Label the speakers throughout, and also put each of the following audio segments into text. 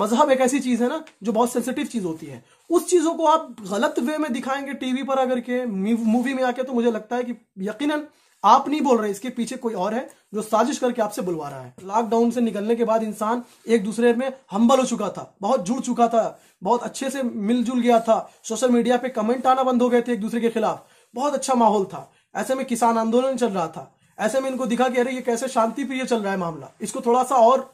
Speaker 1: मजहब एक ऐसी चीज है ना जो बहुत सेंसिटिव चीज होती है उस चीजों को आप गलत वे में दिखाएंगे टीवी पर अगर के मूवी में आके तो मुझे लगता है कि यकीनन आप नहीं बोल रहे इसके पीछे कोई और है जो साजिश करके आपसे बुलवा रहा है लॉकडाउन से निकलने के बाद इंसान एक दूसरे में हम्बल हो चुका था बहुत जुड़ चुका था बहुत अच्छे से मिलजुल गया था सोशल मीडिया पे कमेंट आना बंद हो गए थे एक दूसरे के खिलाफ बहुत अच्छा माहौल था ऐसे में किसान आंदोलन चल रहा था ऐसे में इनको दिखा कि अरे ये कैसे शांति प्रिय चल रहा है मामला इसको थोड़ा सा और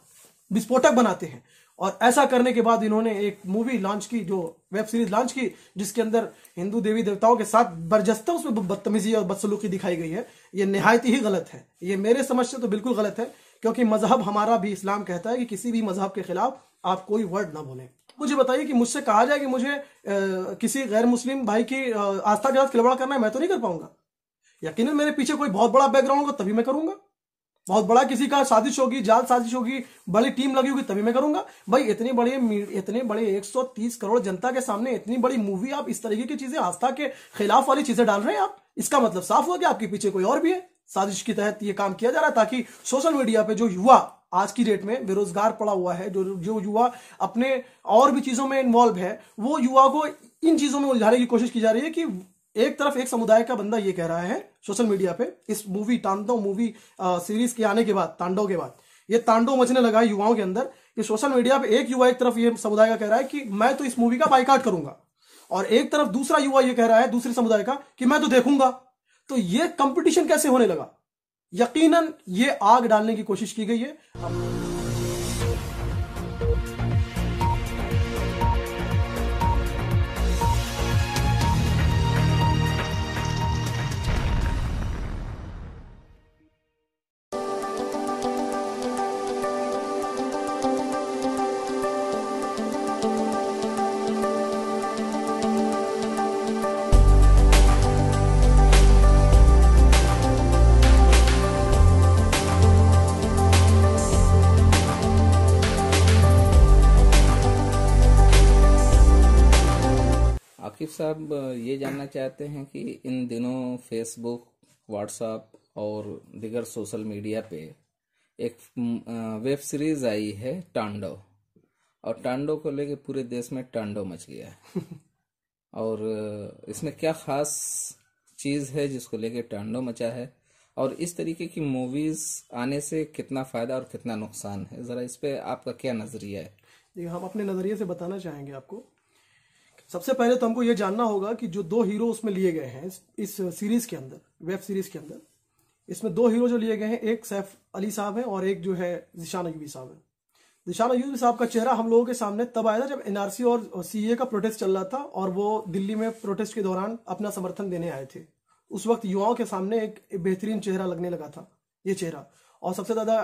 Speaker 1: विस्फोटक बनाते हैं और ऐसा करने के बाद इन्होंने एक मूवी लॉन्च की जो वेब सीरीज लॉन्च की जिसके अंदर हिंदू देवी देवताओं के साथ बर्जस्ता उसमें बदतमीजी और बदसलूकी दिखाई गई है ये नहायत ही गलत है ये मेरे समझ से तो बिल्कुल गलत है क्योंकि मजहब हमारा भी इस्लाम कहता है कि किसी भी मजहब के खिलाफ आप कोई वर्ड ना बोले मुझे बताइए कि मुझसे कहा जाए कि मुझे आ, किसी गैर मुस्लिम भाई की आस्था के साथ खिलवाड़ करना है मैं तो नहीं कर पाऊंगा यकीन मेरे पीछे कोई बहुत बड़ा बैकग्राउंड होगा तभी मैं करूंगा बहुत बड़ा किसी का साजिश होगी जाल साजिश होगी बड़ी टीम लगी होगी तभी मैं करूंगा भाई इतने बड़े इतने बड़े 130 करोड़ जनता के सामने इतनी बड़ी मूवी आप इस तरीके की चीजें आस्था के खिलाफ वाली चीजें डाल रहे हैं आप इसका मतलब साफ हुआ कि आपके पीछे कोई और भी है साजिश के तहत ये काम किया जा रहा है ताकि सोशल मीडिया पे जो युवा आज की डेट में बेरोजगार पड़ा हुआ है जो जो युवा अपने और भी चीजों में इन्वॉल्व है वो युवा को इन चीजों में उलझाने की कोशिश की जा रही है कि एक तरफ एक समुदाय का बंदा ये कह रहा है सोशल मीडिया पे इस मूवी तांडव मूवी सीरीज के आने के बाद तांडव के बाद ये तांडव मचने लगा है युवाओं के अंदर कि सोशल मीडिया पे एक युवा एक तरफ ये समुदाय का कह रहा है कि मैं तो इस मूवी का बाइकआउट करूंगा और एक तरफ दूसरा युवा ये कह रहा है दूसरे समुदाय का कि मैं तो देखूंगा तो ये कंपटीशन कैसे होने लगा यकीनन ये आग डालने की कोशिश की गई है
Speaker 2: साहब ये जानना चाहते हैं कि इन दिनों फेसबुक व्हाट्सएप और दिगर सोशल मीडिया पे एक वेब सीरीज आई है टांडो और टांडो को लेके पूरे देश में टांडो मच गया है और इसमें क्या खास चीज़ है जिसको लेके टांडो मचा है और इस तरीके की मूवीज़ आने से कितना फ़ायदा और कितना नुकसान है ज़रा इस पे आपका क्या नज़रिया
Speaker 1: है हम अपने नज़रिए से बताना चाहेंगे आपको सबसे पहले तो हमको ये जानना होगा कि जो दो हीरो उसमें लिए गए हैं इस सीरीज के अंदर वेब सीरीज के अंदर इसमें दो हीरो जो लिए गए हैं एक सैफ अली साहब हैं और एक जो है जिशान अयूबी साहब हैं जिशान अयूबी साहब का चेहरा हम लोगों के सामने तब आया था जब एनआरसी और सीए का प्रोटेस्ट चल रहा था और वो दिल्ली में प्रोटेस्ट के दौरान अपना समर्थन देने आए थे उस वक्त युवाओं के सामने एक बेहतरीन चेहरा लगने लगा था ये चेहरा और सबसे ज्यादा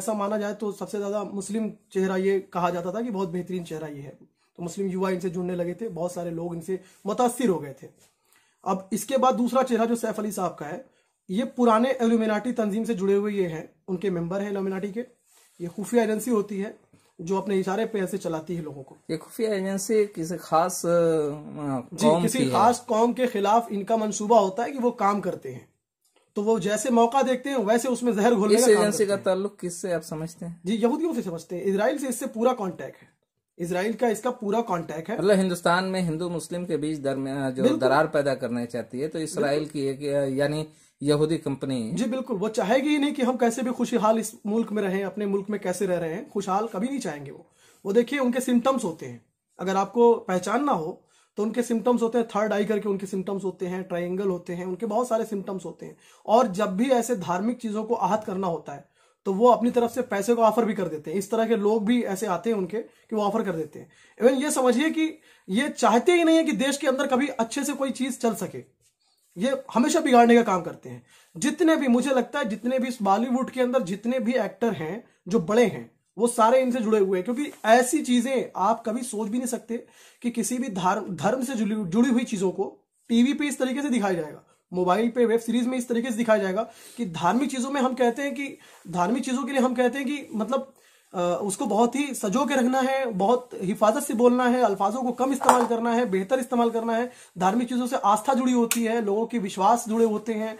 Speaker 1: ऐसा माना जाए तो सबसे ज्यादा मुस्लिम चेहरा ये कहा जाता था कि बहुत बेहतरीन चेहरा ये है तो मुस्लिम युवा इनसे जुड़ने लगे थे बहुत सारे लोग इनसे मुतासर हो गए थे अब इसके बाद दूसरा चेहरा जो सैफ अली साहब का है ये पुराने एल्यूमिनाटी तंजीम से जुड़े हुए ये हैं उनके मेंबर हैं एल्यूमिनाटी के ये खुफिया एजेंसी होती है जो अपने इशारे पे ऐसे चलाती है लोगों को ये खुफिया एजेंसी किसी खास जी किसी खास कौम के खिलाफ इनका मंसूबा होता है कि वो काम करते हैं तो वो जैसे मौका देखते हैं वैसे उसमें जहर घोलने का एजेंसी का ताल्लुक किससे आप समझते हैं जी यहूदियों से समझते हैं इसराइल से इससे पूरा कॉन्टेक्ट है इसराइल का इसका पूरा कांटेक्ट है मतलब
Speaker 2: हिंदुस्तान में हिंदू मुस्लिम के
Speaker 1: बीच दरमियान जो दरार
Speaker 2: पैदा करना चाहती है तो इसराइल की एक यानी यहूदी कंपनी जी
Speaker 1: बिल्कुल वो चाहेगी ही नहीं कि हम कैसे भी खुशहाल इस मुल्क में रहें अपने मुल्क में कैसे रह रहे हैं खुशहाल कभी नहीं चाहेंगे वो वो देखिए उनके सिम्टम्स होते हैं अगर आपको पहचानना हो तो उनके सिम्टम्स होते हैं थर्ड आई करके उनके सिम्टम्स होते हैं ट्राइंगल होते हैं उनके बहुत सारे सिम्टम्स होते हैं और जब भी ऐसे धार्मिक चीजों को आहत करना होता है तो वो अपनी तरफ से पैसे को ऑफर भी कर देते हैं इस तरह के लोग भी ऐसे आते हैं उनके कि वो ऑफर कर देते हैं इवन ये समझिए कि ये चाहते ही नहीं है कि देश के अंदर कभी अच्छे से कोई चीज चल सके ये हमेशा बिगाड़ने का काम करते हैं जितने भी मुझे लगता है जितने भी इस बॉलीवुड के अंदर जितने भी एक्टर हैं जो बड़े हैं वो सारे इनसे जुड़े हुए हैं क्योंकि ऐसी चीजें आप कभी सोच भी नहीं सकते कि किसी भी धर्म से जुड़ी जुड़ी हुई चीजों को टीवी पे इस तरीके से दिखाया जाएगा मोबाइल पे वेब सीरीज में इस तरीके से दिखाया जाएगा कि धार्मिक चीज़ों में हम कहते हैं कि धार्मिक चीज़ों के लिए हम कहते हैं कि मतलब उसको बहुत ही सजो के रखना है बहुत हिफाजत से बोलना है अल्फाजों को कम इस्तेमाल करना है बेहतर इस्तेमाल करना है धार्मिक चीज़ों से आस्था जुड़ी होती है लोगों के विश्वास जुड़े होते हैं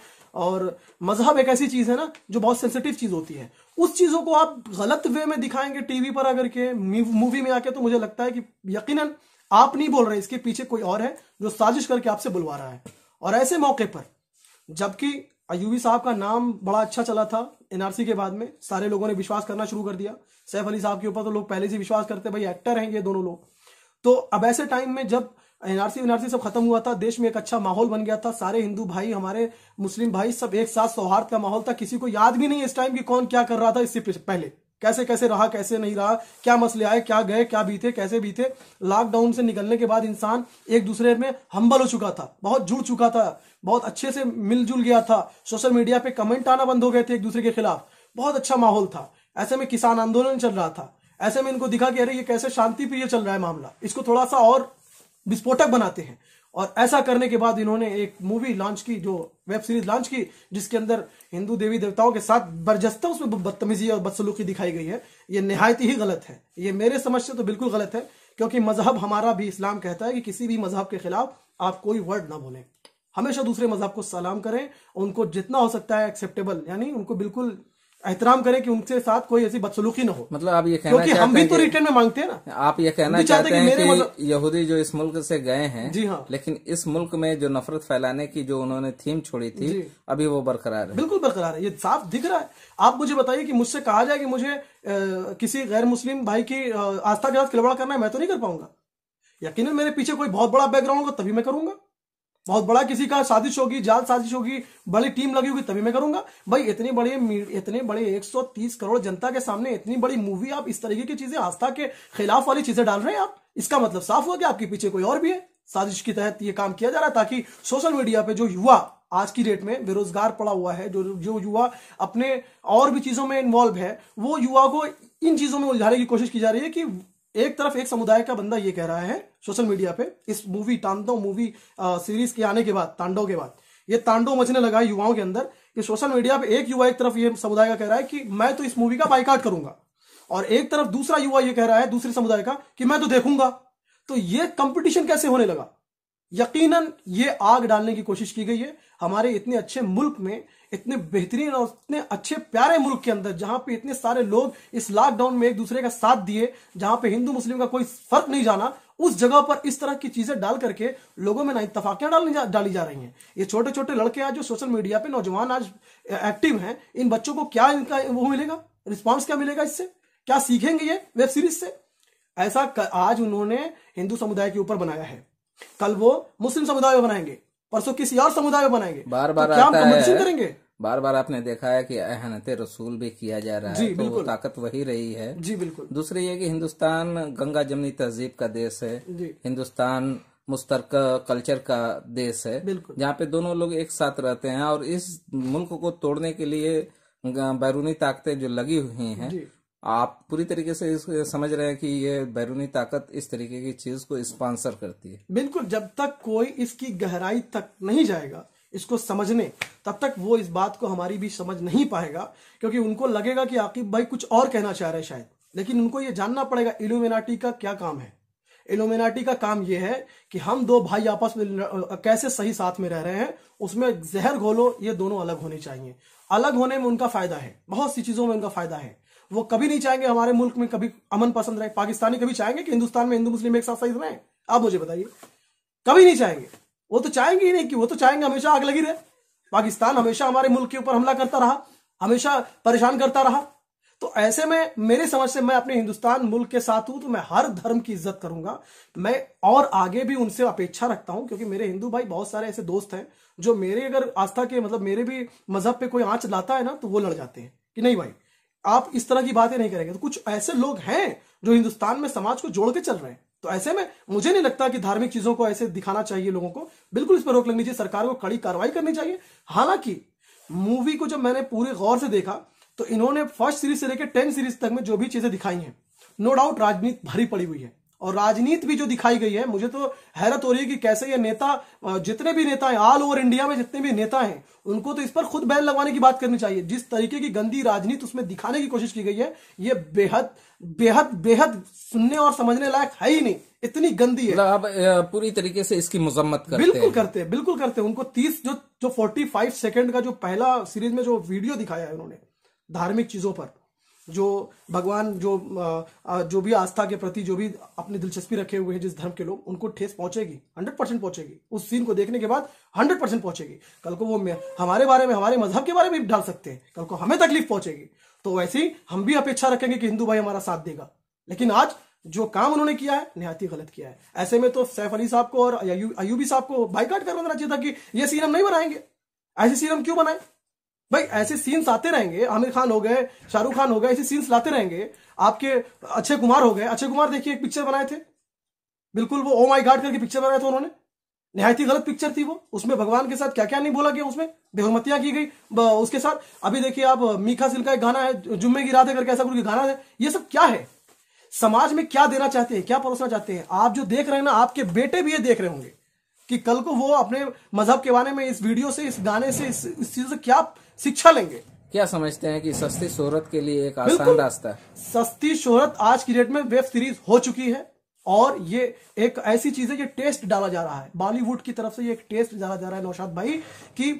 Speaker 1: और मजहब एक ऐसी चीज़ है ना जो बहुत सेंसिटिव चीज़ होती है उस चीज़ों को आप गलत वे में दिखाएंगे टीवी पर अगर के मूवी में आके तो मुझे लगता है कि यकीनन आप नहीं बोल रहे इसके पीछे कोई और है जो साजिश करके आपसे बुलवा रहा है और ऐसे मौके पर जबकि अयूबी साहब का नाम बड़ा अच्छा चला था एनआरसी के बाद में सारे लोगों ने विश्वास करना शुरू कर दिया सैफ अली साहब के ऊपर तो लोग पहले से विश्वास करते भाई एक्टर हैं ये दोनों लोग तो अब ऐसे टाइम में जब एनआरसी एनआरसी सब खत्म हुआ था देश में एक अच्छा माहौल बन गया था सारे हिंदू भाई हमारे मुस्लिम भाई सब एक साथ सौहार्द का माहौल था किसी को याद भी नहीं इस टाइम कि कौन क्या कर रहा था इससे पहले कैसे कैसे रहा कैसे नहीं रहा क्या मसले आए क्या गए क्या बीते कैसे बीते लॉकडाउन से निकलने के बाद इंसान एक दूसरे में हम्बल हो चुका था बहुत जुड़ चुका था बहुत अच्छे से मिलजुल गया था सोशल मीडिया पे कमेंट आना बंद हो गए थे एक दूसरे के खिलाफ बहुत अच्छा माहौल था ऐसे में किसान आंदोलन चल रहा था ऐसे में इनको दिखा कि अरे ये कैसे शांति प्रिय चल रहा है मामला इसको थोड़ा सा और विस्फोटक बनाते हैं और ऐसा करने के बाद इन्होंने एक मूवी लॉन्च की जो वेब सीरीज लॉन्च की जिसके अंदर हिंदू देवी देवताओं के साथ बर्जस्ता उसमें बदतमीजी और बदसलूकी दिखाई गई है ये नहायत ही गलत है ये मेरे समझ से तो बिल्कुल गलत है क्योंकि मजहब हमारा भी इस्लाम कहता है कि किसी भी मजहब के खिलाफ आप कोई वर्ड ना बोलें हमेशा दूसरे मजहब को सलाम करें उनको जितना हो सकता है एक्सेप्टेबल यानी उनको बिल्कुल एहतराम करें कि उनके साथ कोई ऐसी बदसलूकी न हो मतलब आप ये कहना क्योंकि हम भी तो रिटर्न में मांगते हैं ना
Speaker 2: आप ये कहना चाहते हैं कि मतलब... यहूदी जो इस मुल्क से गए हैं जी हाँ लेकिन इस मुल्क में जो नफरत फैलाने की जो उन्होंने थीम छोड़ी थी अभी वो बरकरार है
Speaker 1: बिल्कुल बरकरार है ये साफ दिख रहा है आप मुझे बताइए कि मुझसे कहा जाए कि मुझे किसी गैर मुस्लिम भाई की आस्था के साथ खिलवाड़ करना है मैं तो नहीं कर पाऊंगा यकीन मेरे पीछे कोई बहुत बड़ा बैकग्राउंड होगा तभी मैं करूंगा बहुत बड़ा किसी का साजिश होगी जाल साजिश होगी बड़ी टीम लगी होगी तभी मैं करूंगा भाई इतने बड़े इतने बड़े 130 करोड़ जनता के सामने इतनी बड़ी मूवी आप इस तरीके की चीजें आस्था के खिलाफ वाली चीजें डाल रहे हैं आप इसका मतलब साफ हुआ कि आपके पीछे कोई और भी है साजिश के तहत ये काम किया जा रहा है ताकि सोशल मीडिया पर जो युवा आज की डेट में बेरोजगार पड़ा हुआ है जो जो युवा अपने और भी चीजों में इन्वॉल्व है वो युवा को इन चीजों में उलझाने की कोशिश की जा रही है कि एक तरफ एक समुदाय का बंदा ये कह रहा है सोशल मीडिया पे इस मूवी तांडव मूवी सीरीज के आने के बाद तांडव के बाद ये तांडव मचने लगा युवाओं के अंदर कि सोशल मीडिया पे एक युवा एक तरफ ये समुदाय का कह रहा है कि मैं तो इस मूवी का बाइकाट करूंगा और एक तरफ दूसरा युवा ये कह रहा है दूसरे समुदाय का कि मैं तो देखूंगा तो ये कंपटीशन कैसे होने लगा यकीनन ये आग डालने की कोशिश की गई है हमारे इतने अच्छे मुल्क में इतने बेहतरीन और इतने अच्छे प्यारे मुल्क के अंदर जहां पे इतने सारे लोग इस लॉकडाउन में एक दूसरे का साथ दिए जहां पे हिंदू मुस्लिम का कोई फर्क नहीं जाना उस जगह पर इस तरह की चीजें डाल करके लोगों में ना इतफाकियां डाली जा, डाली जा रही हैं ये छोटे छोटे लड़के आज जो सोशल मीडिया पे नौजवान आज एक्टिव हैं इन बच्चों को क्या इनका वो मिलेगा रिस्पॉन्स क्या मिलेगा इससे क्या सीखेंगे ये वेब सीरीज से ऐसा आज उन्होंने हिंदू समुदाय के ऊपर बनाया है कल वो मुस्लिम समुदाय में बनाएंगे परसों किसी और समुदाय में बनाएंगे बार तो बार तो आता है करेंगे
Speaker 2: बार बार आपने देखा है कि अहनत रसूल भी किया जा रहा है तो वो ताकत वही रही है जी बिल्कुल दूसरी ये कि हिंदुस्तान गंगा जमनी तहजीब का देश है हिंदुस्तान मुश्तरक कल्चर का देश है जहाँ पे दोनों लोग एक साथ रहते हैं और इस मुल्क को तोड़ने के लिए बैरूनी ताकतें जो लगी हुई हैं आप पूरी तरीके से समझ रहे हैं कि ये बैरूनी ताकत इस तरीके की चीज को स्पॉन्सर करती है
Speaker 1: बिल्कुल जब तक कोई इसकी गहराई तक नहीं जाएगा इसको समझने तब तक वो इस बात को हमारी भी समझ नहीं पाएगा क्योंकि उनको लगेगा कि आकिब भाई कुछ और कहना चाह रहे हैं शायद लेकिन उनको ये जानना पड़ेगा इलोमिनाटी का क्या काम है इल्यूमिनाटी का काम यह है कि हम दो भाई आपस में कैसे सही साथ में रह रहे हैं उसमें जहर घोलो ये दोनों अलग होने चाहिए अलग होने में उनका फायदा है बहुत सी चीजों में उनका फायदा है वो कभी नहीं चाहेंगे हमारे मुल्क में कभी अमन पसंद रहे पाकिस्तानी कभी चाहेंगे कि हिंदुस्तान में हिंदू मुस्लिम एक साथ साथ रहे आप मुझे बताइए कभी नहीं चाहेंगे वो तो चाहेंगे ही नहीं कि वो तो चाहेंगे हमेशा आग लगी रहे पाकिस्तान हमेशा हमारे मुल्क के ऊपर हमला करता रहा हमेशा परेशान करता रहा तो ऐसे में मेरे समझ से मैं अपने हिंदुस्तान मुल्क के साथ हूं तो मैं हर धर्म की इज्जत करूंगा मैं और आगे भी उनसे अपेक्षा रखता हूं क्योंकि मेरे हिंदू भाई बहुत सारे ऐसे दोस्त हैं जो मेरे अगर आस्था के मतलब मेरे भी मजहब पे कोई आंच लाता है ना तो वो लड़ जाते हैं कि नहीं भाई आप इस तरह की बातें नहीं करेंगे तो कुछ ऐसे लोग हैं जो हिंदुस्तान में समाज को जोड़ के चल रहे हैं तो ऐसे में मुझे नहीं लगता कि धार्मिक चीजों को ऐसे दिखाना चाहिए लोगों को बिल्कुल इस पर रोक लगनी चाहिए सरकार को कड़ी कार्रवाई करनी चाहिए हालांकि मूवी को जब मैंने पूरे गौर से देखा तो इन्होंने फर्स्ट सीरीज से लेकर टेन सीरीज तक में जो भी चीजें दिखाई हैं नो डाउट राजनीति भरी पड़ी हुई है और राजनीति भी जो दिखाई गई है मुझे तो हैरत हो रही है कि कैसे ये नेता जितने भी नेता हैं ऑल ओवर इंडिया में जितने भी नेता हैं उनको तो इस पर खुद बैन लगवाने की बात करनी चाहिए जिस तरीके की गंदी राजनीति उसमें दिखाने की कोशिश की गई है ये बेहद बेहद बेहद सुनने और समझने लायक है ही नहीं इतनी गंदी है मतलब
Speaker 2: आप पूरी तरीके से इसकी मजम्मत करते बिल्कुल
Speaker 1: करते हैं बिल्कुल करते हैं उनको तीस जो जो फोर्टी फाइव सेकेंड का जो पहला सीरीज में जो वीडियो दिखाया है उन्होंने धार्मिक चीजों पर जो भगवान जो जो भी आस्था के प्रति जो भी अपनी दिलचस्पी रखे हुए हैं जिस धर्म के लोग उनको ठेस पहुंचेगी हंड्रेड परसेंट पहुंचेगी उस सीन को देखने के बाद हंड्रेड परसेंट पहुंचेगी कल को वो हमारे बारे में हमारे मजहब के बारे में भी डाल सकते हैं कल को हमें तकलीफ पहुंचेगी तो वैसे ही हम भी अपेक्षा रखेंगे कि हिंदू भाई हमारा साथ देगा लेकिन आज जो काम उन्होंने किया है निहाती गलत किया है ऐसे में तो सैफ अली साहब को और अयूबी साहब को बाइकाट करना चाहिए था कि ये सीन हम नहीं बनाएंगे ऐसे सीन हम क्यों बनाए भाई ऐसे सीन्स आते रहेंगे आमिर खान हो गए शाहरुख खान हो गए ऐसे सीन्स लाते रहेंगे आपके अक्षय कुमार हो गए अक्षय कुमार देखिए एक पिक्चर बनाए थे बिल्कुल वो ओ माई गार्ड करके पिक्चर बनाए थे उन्होंने नहायती गलत पिक्चर थी वो उसमें भगवान के साथ क्या क्या नहीं बोला गया उसमें बेहरमतियां की गई उसके साथ अभी देखिए आप मीखा सिल का एक गाना है जुम्मे की रात है करके ऐसा कुछ गाना है ये सब क्या है समाज में क्या देना चाहते हैं क्या परोसना चाहते हैं आप जो देख रहे हैं ना आपके बेटे भी ये देख रहे होंगे कि कल को वो अपने मजहब के बारे में इस वीडियो से इस गाने से इस, इस चीज से क्या शिक्षा लेंगे क्या समझते हैं
Speaker 2: कि सस्ती शोहरत के लिए एक आसान रास्ता है
Speaker 1: सस्ती शोहरत आज की डेट में वेब सीरीज हो चुकी है और ये एक ऐसी चीज है ये टेस्ट डाला जा रहा है बॉलीवुड की तरफ से ये एक टेस्ट डाला जा रहा है नौशाद भाई कि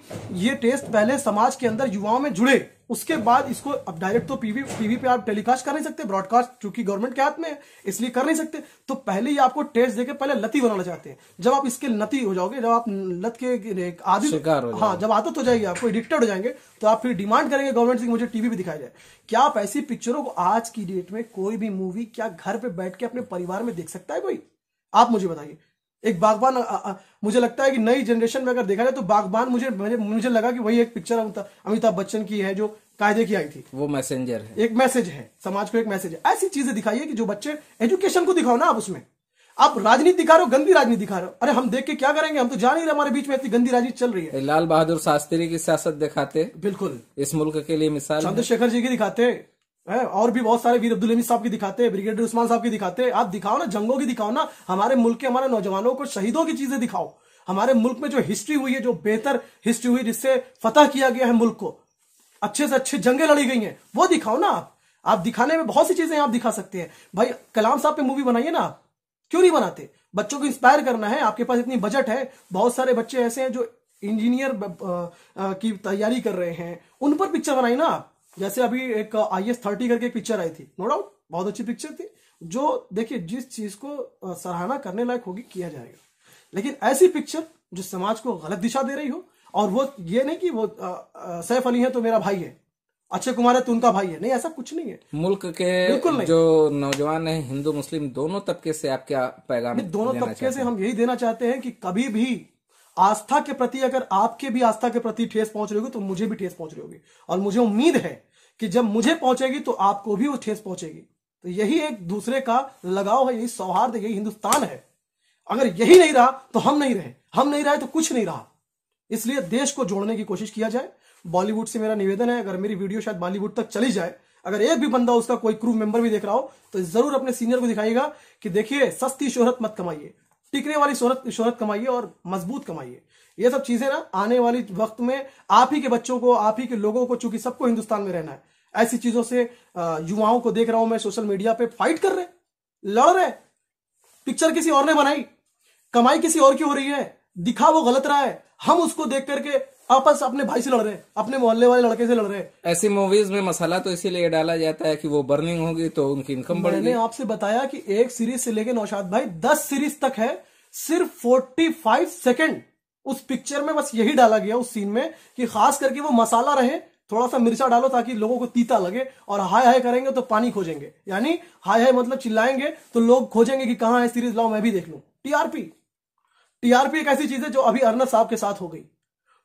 Speaker 1: ये टेस्ट पहले समाज के अंदर युवाओं में जुड़े उसके बाद इसको अब डायरेक्ट तो पीवी पीवी पे आप टेलीकास्ट कर नहीं सकते ब्रॉडकास्ट चूंकि गवर्नमेंट के हाथ में है इसलिए कर नहीं सकते तो पहले ही आपको टेस्ट देके पहले लती बनाना चाहते हैं जब आप इसके लती हो जाओगे जब आप लत के आदि हाँ जब आदत हो जाएगी आपको एडिक्टेड हो जाएंगे तो आप फिर डिमांड करेंगे गवर्नमेंट से मुझे टीवी भी दिखाया जाए क्या आप ऐसी पिक्चरों को आज की डेट में कोई भी मूवी क्या घर पे बैठ के अपने परिवार में देख सकता है कोई आप मुझे बताइए एक बागबान मुझे लगता है कि नई जनरेशन में अगर देखा जाए तो बागबान मुझे मुझे लगा कि वही एक पिक्चर अमिताभ बच्चन की है जो कायदे की आई थी वो मैसेंजर है एक मैसेज है समाज को एक मैसेज है ऐसी चीजें दिखाइए कि जो बच्चे एजुकेशन को दिखाओ ना आप उसमें आप राजनीति दिखा रहे हो गंदी राजनीति दिखा रहे हो अरे हम देख के क्या करेंगे हम तो जान ही रहे हमारे बीच में इतनी
Speaker 2: गंदी राजनीति चल रही है लाल बहादुर शास्त्री की सियासत दिखाते बिल्कुल इस मुल्क के लिए मिसाल चंद्रशेखर
Speaker 1: जी की दिखाते है और भी बहुत सारे वीर अब्दुल हमीद साहब की दिखाते हैं ब्रिगेडियर उस्मान साहब की दिखाते हैं आप दिखाओ ना जंगों की दिखाओ ना हमारे मुल्क के हमारे नौजवानों को शहीदों की चीजें दिखाओ हमारे मुल्क में जो हिस्ट्री हुई है जो बेहतर हिस्ट्री हुई जिससे फतह किया गया है मुल्क को अच्छे से अच्छे जंगे लड़ी गई हैं वो दिखाओ ना आप आप दिखाने में बहुत सी चीजें आप दिखा सकते हैं भाई कलाम साहब पे मूवी बनाइए ना आप क्यों नहीं बनाते बच्चों को इंस्पायर करना है आपके पास इतनी बजट है बहुत सारे बच्चे ऐसे हैं जो इंजीनियर की तैयारी कर रहे हैं उन पर पिक्चर बनाइए ना आप जैसे अभी एक आई एस थर्टी करके पिक्चर आई थी नो डाउट बहुत अच्छी पिक्चर थी जो देखिए जिस चीज को सराहना करने लायक होगी किया जाएगा लेकिन ऐसी पिक्चर जो समाज को गलत दिशा दे रही हो और वो ये नहीं कि वो सैफ अली है तो मेरा भाई है अच्छे कुमार है तो उनका भाई है नहीं ऐसा कुछ नहीं है
Speaker 2: मुल्क के जो नौजवान है हिंदू मुस्लिम दोनों तबके से आप क्या पैगाम दोनों तबके से
Speaker 1: हम यही देना चाहते हैं कि कभी भी आस्था के प्रति अगर आपके भी आस्था के प्रति ठेस पहुंच रही होगी तो मुझे भी ठेस पहुंच रही होगी और मुझे उम्मीद है कि जब मुझे पहुंचेगी तो आपको भी वो ठेस पहुंचेगी तो यही एक दूसरे का लगाव है यही सौहार्द यही हिंदुस्तान है अगर यही नहीं रहा तो हम नहीं रहे हम नहीं रहे तो कुछ नहीं रहा इसलिए देश को जोड़ने की कोशिश किया जाए बॉलीवुड से मेरा निवेदन है अगर मेरी वीडियो शायद बॉलीवुड तक चली जाए अगर एक भी बंदा उसका कोई क्रू मेंबर भी देख रहा हो तो जरूर अपने सीनियर को दिखाइएगा कि देखिए सस्ती शोहरत मत कमाइए टिकने वाली शोहरत शोहरत कमाइए और मजबूत कमाइए ये सब चीजें ना आने वाली वक्त में आप ही के बच्चों को आप ही के लोगों को चूंकि सबको हिंदुस्तान में रहना है ऐसी चीजों से युवाओं को देख रहा हूं मैं सोशल मीडिया पे फाइट कर रहे लड़ रहे पिक्चर किसी और ने बनाई कमाई किसी और की हो रही है दिखा वो गलत रहा है हम उसको देख करके आपस अपने भाई से लड़ रहे अपने मोहल्ले वाले लड़के से लड़ रहे ऐसी मूवीज में
Speaker 2: मसाला तो इसीलिए डाला जाता है कि वो बर्निंग होगी तो उनकी इनकम बढ़ेगी मैंने
Speaker 1: आपसे बताया कि एक सीरीज से लेकर नौशाद भाई दस सीरीज तक है सिर्फ फोर्टी फाइव सेकेंड उस पिक्चर में बस यही डाला गया उस सीन में कि खास करके वो मसाला रहे थोड़ा सा मिर्चा डालो ताकि लोगों को तीता लगे और हाय हाय करेंगे तो पानी खोजेंगे यानी हाय हाय मतलब चिल्लाएंगे तो लोग खोजेंगे कि कहा है सीरीज लाओ मैं भी देख लू टीआरपी टीआरपी एक ऐसी चीज है जो अभी अर्नब साहब के साथ हो गई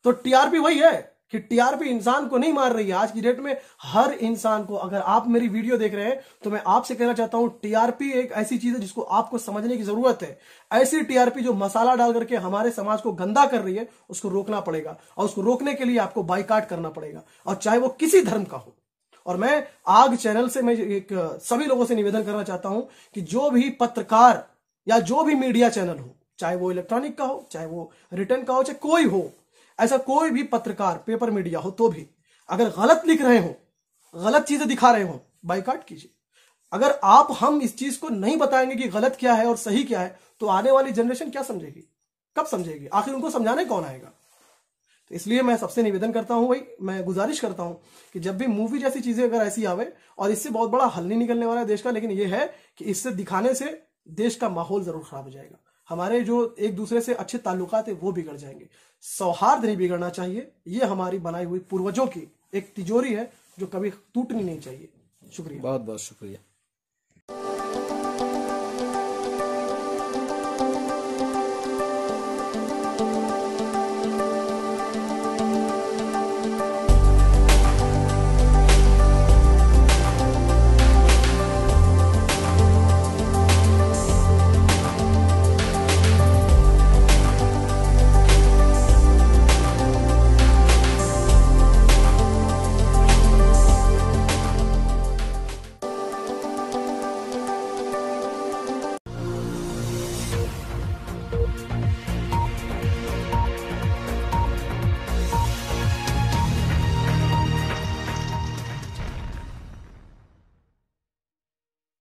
Speaker 1: तो टीआरपी वही है कि टीआरपी इंसान को नहीं मार रही है आज की डेट में हर इंसान को अगर आप मेरी वीडियो देख रहे हैं तो मैं आपसे कहना चाहता हूं टीआरपी एक ऐसी चीज है जिसको आपको समझने की जरूरत है ऐसी टीआरपी जो मसाला डाल करके हमारे समाज को गंदा कर रही है उसको रोकना पड़ेगा और उसको रोकने के लिए आपको बाइकाट करना पड़ेगा और चाहे वो किसी धर्म का हो और मैं आग चैनल से मैं एक सभी लोगों से निवेदन करना चाहता हूं कि जो भी पत्रकार या जो भी मीडिया चैनल हो चाहे वो इलेक्ट्रॉनिक का हो चाहे वो रिटर्न का हो चाहे कोई हो ऐसा कोई भी पत्रकार पेपर मीडिया हो तो भी अगर गलत लिख रहे हो गलत चीजें दिखा रहे हो बाइकाट कीजिए अगर आप हम इस चीज को नहीं बताएंगे कि गलत क्या है और सही क्या है तो आने वाली जनरेशन क्या समझेगी कब समझेगी आखिर उनको समझाने कौन आएगा तो इसलिए मैं सबसे निवेदन करता हूं भाई मैं गुजारिश करता हूं कि जब भी मूवी जैसी चीजें अगर ऐसी आवे और इससे बहुत बड़ा हल नहीं निकलने वाला है देश का लेकिन यह है कि इससे दिखाने से देश का माहौल जरूर खराब हो जाएगा हमारे जो एक दूसरे से अच्छे ताल्लुक है वो बिगड़ जाएंगे सौहार्द नहीं बिगड़ना चाहिए ये हमारी बनाई हुई पूर्वजों की एक तिजोरी है जो कभी टूटनी नहीं चाहिए शुक्रिया बहुत बहुत शुक्रिया